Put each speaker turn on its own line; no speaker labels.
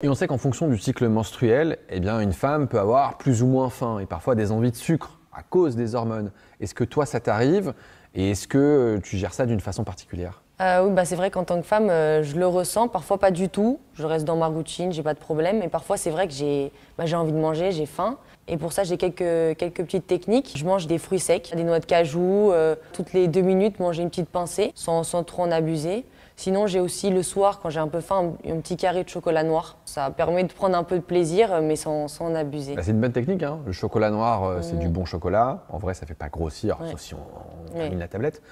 Et on sait qu'en fonction du cycle menstruel, eh bien, une femme peut avoir plus ou moins faim et parfois des envies de sucre à cause des hormones. Est-ce que toi, ça t'arrive et est-ce que tu gères ça d'une façon particulière
euh, oui, bah, c'est vrai qu'en tant que femme, euh, je le ressens. Parfois, pas du tout. Je reste dans ma routine, j'ai pas de problème. Mais parfois, c'est vrai que j'ai bah, envie de manger, j'ai faim. Et pour ça, j'ai quelques, quelques petites techniques. Je mange des fruits secs, des noix de cajou. Euh, toutes les deux minutes, manger une petite pincée sans, sans trop en abuser. Sinon, j'ai aussi le soir, quand j'ai un peu faim, un, petit carré de chocolat noir. Ça permet de prendre un peu de plaisir, mais sans, sans en abuser. Bah, c'est
une bonne technique. Hein. Le chocolat noir, c'est du mmh. bon chocolat. En vrai, ça fait pas grossir, sauf si on, termine la tablette.